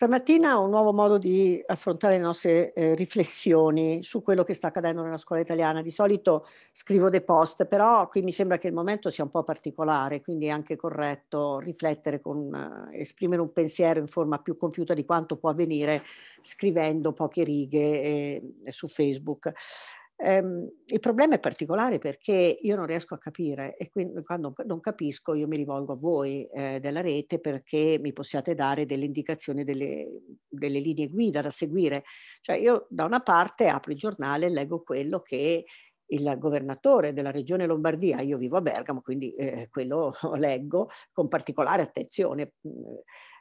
Stamattina ho un nuovo modo di affrontare le nostre eh, riflessioni su quello che sta accadendo nella scuola italiana. Di solito scrivo dei post, però qui mi sembra che il momento sia un po' particolare, quindi è anche corretto riflettere, con, eh, esprimere un pensiero in forma più compiuta di quanto può avvenire scrivendo poche righe eh, su Facebook. Um, il problema è particolare perché io non riesco a capire e quindi quando non capisco io mi rivolgo a voi eh, della rete perché mi possiate dare delle indicazioni, delle, delle linee guida da seguire. Cioè io da una parte apro il giornale e leggo quello che il governatore della regione Lombardia, io vivo a Bergamo, quindi eh, quello leggo con particolare attenzione, mm,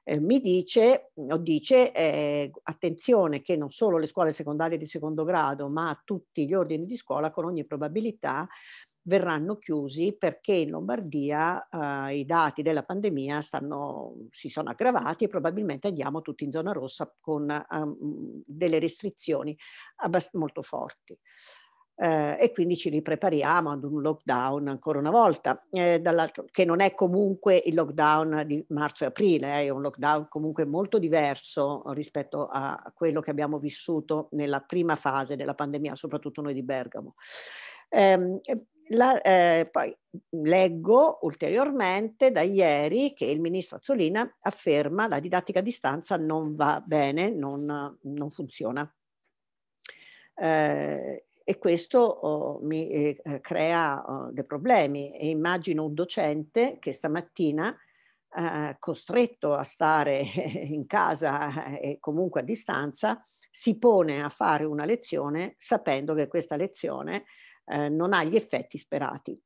eh, mi dice, o dice eh, attenzione che non solo le scuole secondarie di secondo grado, ma tutti gli ordini di scuola con ogni probabilità verranno chiusi perché in Lombardia eh, i dati della pandemia stanno, si sono aggravati e probabilmente andiamo tutti in zona rossa con um, delle restrizioni molto forti eh, e quindi ci riprepariamo ad un lockdown ancora una volta, eh, che non è comunque il lockdown di marzo e aprile, eh, è un lockdown comunque molto diverso rispetto a quello che abbiamo vissuto nella prima fase della pandemia, soprattutto noi di Bergamo. Ehm, la, eh, poi leggo ulteriormente da ieri che il ministro Azzolina afferma che la didattica a distanza non va bene, non, non funziona. Eh, e questo oh, mi eh, eh, crea oh, dei problemi. E immagino un docente che stamattina, eh, costretto a stare in casa eh, e comunque a distanza, si pone a fare una lezione sapendo che questa lezione eh, non ha gli effetti sperati.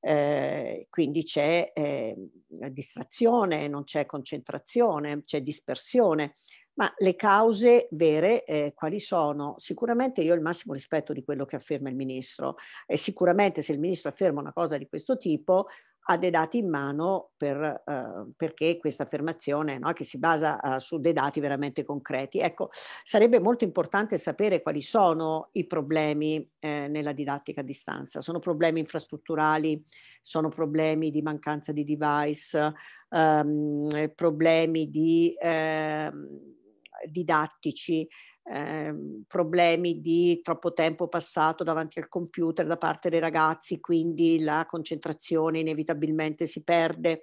Eh, quindi c'è eh, distrazione, non c'è concentrazione, c'è dispersione. Ma le cause vere eh, quali sono? Sicuramente io ho il massimo rispetto di quello che afferma il ministro e sicuramente se il ministro afferma una cosa di questo tipo ha dei dati in mano per, eh, perché questa affermazione no, che si basa eh, su dei dati veramente concreti. Ecco, sarebbe molto importante sapere quali sono i problemi eh, nella didattica a distanza. Sono problemi infrastrutturali, sono problemi di mancanza di device, ehm, problemi di... Ehm, didattici, eh, problemi di troppo tempo passato davanti al computer da parte dei ragazzi, quindi la concentrazione inevitabilmente si perde.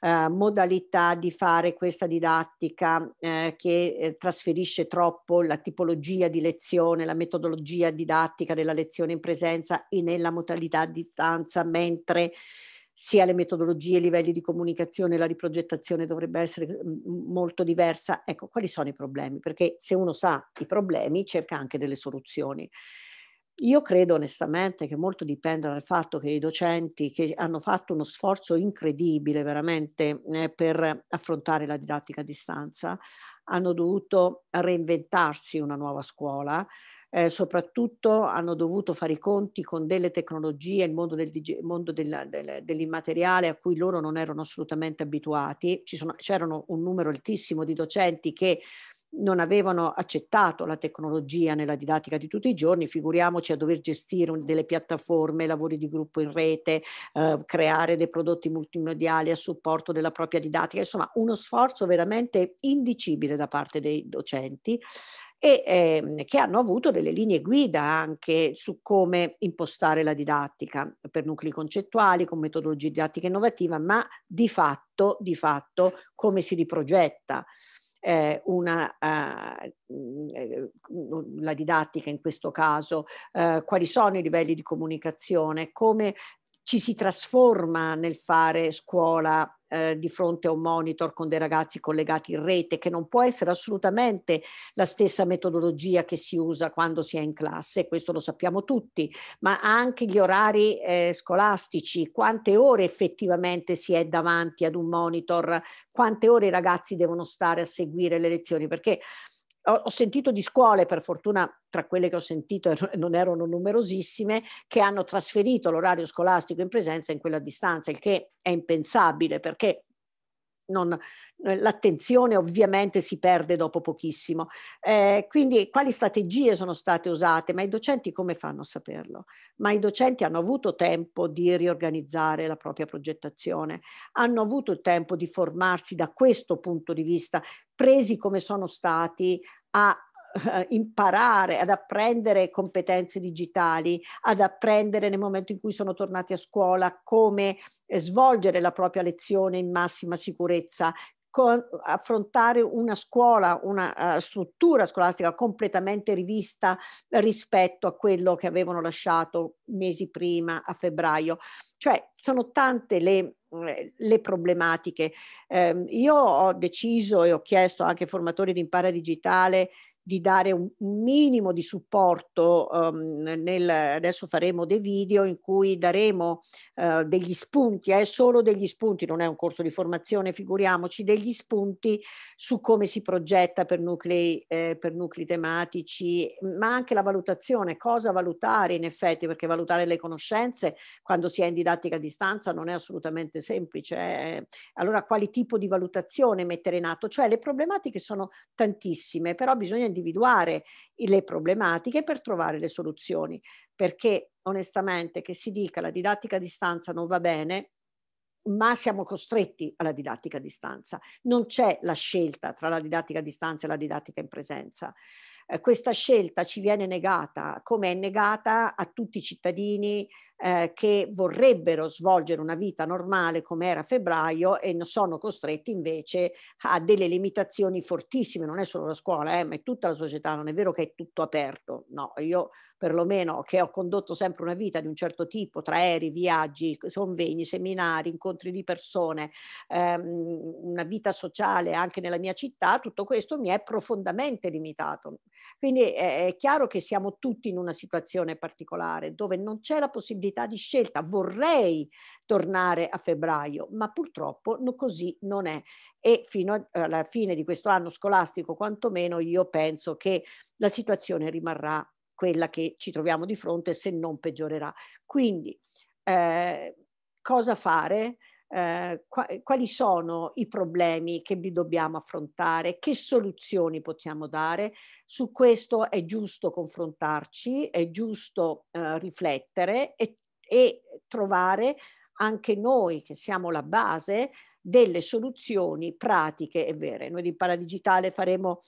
Eh, modalità di fare questa didattica eh, che eh, trasferisce troppo la tipologia di lezione, la metodologia didattica della lezione in presenza e nella modalità a distanza, mentre sia le metodologie, i livelli di comunicazione, la riprogettazione dovrebbe essere mhmm, molto diversa. Ecco, quali sono i problemi? Perché se uno sa i problemi cerca anche delle soluzioni. Io credo onestamente che molto dipenda dal fatto che i docenti che hanno fatto uno sforzo incredibile veramente eh, per affrontare la didattica a distanza hanno dovuto reinventarsi una nuova scuola, eh, soprattutto hanno dovuto fare i conti con delle tecnologie, il mondo, del, mondo del, del, dell'immateriale a cui loro non erano assolutamente abituati. Sono, c'erano un numero altissimo di docenti che non avevano accettato la tecnologia nella didattica di tutti i giorni, figuriamoci a dover gestire un, delle piattaforme, lavori di gruppo in rete, eh, creare dei prodotti multimediali a supporto della propria didattica, insomma uno sforzo veramente indicibile da parte dei docenti e eh, che hanno avuto delle linee guida anche su come impostare la didattica per nuclei concettuali, con metodologia didattica innovativa, ma di fatto, di fatto come si riprogetta eh, una, eh, eh la didattica in questo caso, eh, quali sono i livelli di comunicazione, come ci si trasforma nel fare scuola eh, di fronte a un monitor con dei ragazzi collegati in rete, che non può essere assolutamente la stessa metodologia che si usa quando si è in classe, questo lo sappiamo tutti, ma anche gli orari eh, scolastici, quante ore effettivamente si è davanti ad un monitor, quante ore i ragazzi devono stare a seguire le lezioni, perché ho, ho sentito di scuole, per fortuna tra quelle che ho sentito non erano numerosissime, che hanno trasferito l'orario scolastico in presenza in quella a distanza, il che è impensabile perché non, eh, l'attenzione ovviamente si perde dopo pochissimo. Eh, quindi quali strategie sono state usate? Ma i docenti come fanno a saperlo? Ma i docenti hanno avuto tempo di riorganizzare la propria progettazione, hanno avuto il tempo di formarsi da questo punto di vista, presi come sono stati a eh, imparare, ad apprendere competenze digitali, ad apprendere nel momento in cui sono tornati a scuola come eh, svolgere la propria lezione in massima sicurezza, con, affrontare una scuola, una uh, struttura scolastica completamente rivista rispetto a quello che avevano lasciato mesi prima a febbraio. Cioè sono tante le, eh, le problematiche. Eh, io ho deciso e ho chiesto anche ai formatori di impara digitale di dare un minimo di supporto. Um, nel, adesso faremo dei video in cui daremo uh, degli spunti, è eh, solo degli spunti, non è un corso di formazione, figuriamoci, degli spunti su come si progetta per nuclei, eh, per nuclei tematici, ma anche la valutazione, cosa valutare in effetti, perché valutare le conoscenze quando si è in didattica a distanza non è assolutamente semplice. Eh. Allora quali tipo di valutazione mettere in atto? Cioè le problematiche sono tantissime, però bisogna individuare le problematiche per trovare le soluzioni, perché onestamente che si dica la didattica a distanza non va bene, ma siamo costretti alla didattica a distanza. Non c'è la scelta tra la didattica a distanza e la didattica in presenza eh, questa scelta ci viene negata, come è negata a tutti i cittadini eh, che vorrebbero svolgere una vita normale come era a febbraio e sono costretti invece a delle limitazioni fortissime, non è solo la scuola, eh, ma è tutta la società, non è vero che è tutto aperto, no, io perlomeno che ho condotto sempre una vita di un certo tipo, tra aerei, viaggi, convegni, seminari, incontri di persone, ehm, una vita sociale anche nella mia città, tutto questo mi è profondamente limitato. Quindi è, eh, è chiaro che siamo tutti in una situazione particolare dove non c'è la possibilità di scelta. Vorrei tornare a febbraio, ma purtroppo no, così non è. E fino alla fine di questo anno scolastico, quantomeno, io penso che la situazione rimarrà quella che ci troviamo di fronte se non peggiorerà. Quindi eh, cosa fare? Eh, quali sono i problemi che dobbiamo affrontare, che soluzioni possiamo dare. Su questo è giusto confrontarci, è giusto eh, riflettere e, e trovare anche noi che siamo la base delle soluzioni pratiche e vere. Noi di Paradigitale faremo,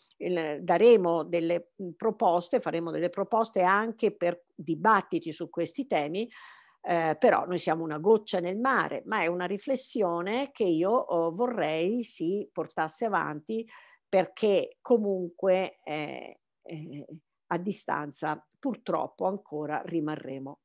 daremo delle proposte, faremo delle proposte anche per dibattiti su questi temi, eh, però noi siamo una goccia nel mare, ma è una riflessione che io oh, vorrei si portasse avanti perché comunque eh, eh, a distanza purtroppo ancora rimarremo